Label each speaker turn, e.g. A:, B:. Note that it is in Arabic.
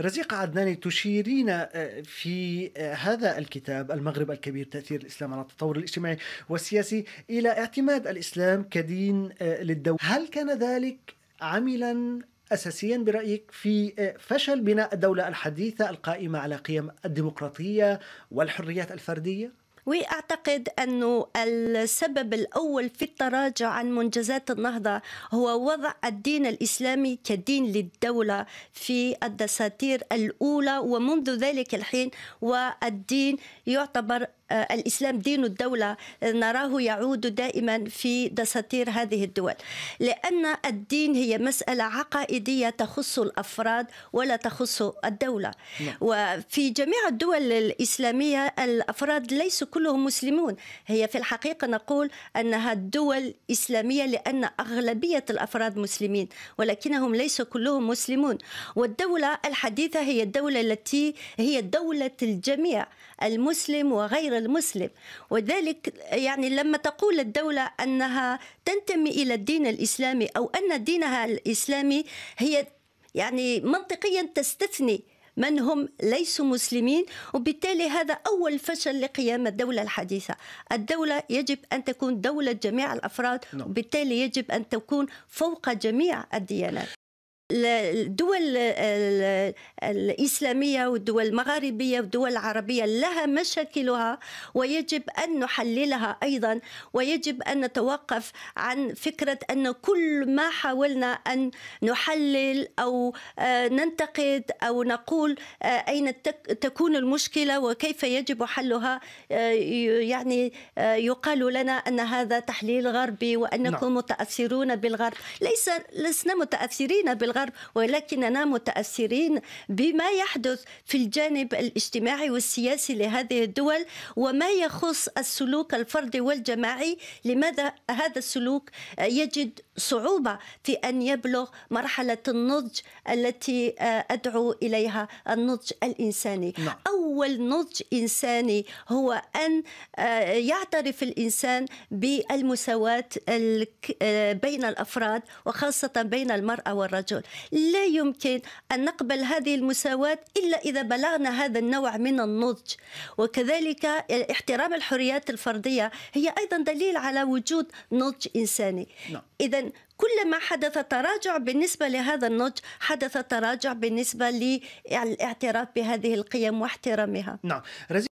A: رزيقة عدناني تشيرين آه، في آه، هذا الكتاب المغرب الكبير تأثير الإسلام على التطور الاجتماعي والسياسي إلى اعتماد الإسلام كدين آه، للدولة هل كان ذلك عملا اساسيا برايك في فشل بناء الدوله الحديثه القائمه على قيم الديمقراطيه والحريات الفرديه؟ واعتقد أن السبب الاول في التراجع عن منجزات النهضه هو وضع الدين الاسلامي كدين للدوله في الدساتير الاولى ومنذ ذلك الحين والدين يعتبر آه، الإسلام دين الدولة آه، نراه يعود دائما في دساتير هذه الدول لأن الدين هي مسألة عقائدية تخص الأفراد ولا تخص الدولة نعم. وفي جميع الدول الإسلامية الأفراد ليسوا كلهم مسلمون هي في الحقيقة نقول أنها الدول إسلامية لأن أغلبية الأفراد مسلمين ولكنهم ليسوا كلهم مسلمون والدولة الحديثة هي الدولة التي هي دولة الجميع المسلم وغير المسلم وذلك يعني لما تقول الدولة أنها تنتمي إلى الدين الإسلامي أو أن دينها الإسلامي هي يعني منطقيا تستثني من هم ليسوا مسلمين وبالتالي هذا أول فشل لقيام الدولة الحديثة الدولة يجب أن تكون دولة جميع الأفراد نعم. وبالتالي يجب أن تكون فوق جميع الديانات الدول الإسلامية والدول المغاربية والدول العربية لها مشاكلها ويجب أن نحللها أيضا ويجب أن نتوقف عن فكرة أن كل ما حاولنا أن نحلل أو آه، ننتقد أو نقول آه، أين تكون المشكلة وكيف يجب حلها آه، يعني يقال لنا أن هذا تحليل غربي وأنكم نعم. متأثرون بالغرب ليس لسنا متأثرين بالغرب الغرب ولكننا متأثرين بما يحدث في الجانب الاجتماعي والسياسي لهذه الدول وما يخص السلوك الفردي والجماعي لماذا هذا السلوك يجد صعوبة في أن يبلغ مرحلة النضج التي آه، أدعو إليها النضج الإنساني لا. نعم. أول نضج إنساني هو أن آه، يعترف الإنسان بالمساواة آه، بين الأفراد وخاصة بين المرأة والرجل التسلسل لا يمكن أن نقبل هذه المساواة إلا إذا بلغنا هذا النوع من النضج وكذلك احترام الحريات الفردية هي أيضا دليل على وجود نضج إنساني نعم. إذا كلما حدث تراجع بالنسبة لهذا النضج حدث تراجع بالنسبة للاعتراف بهذه القيم واحترامها نعم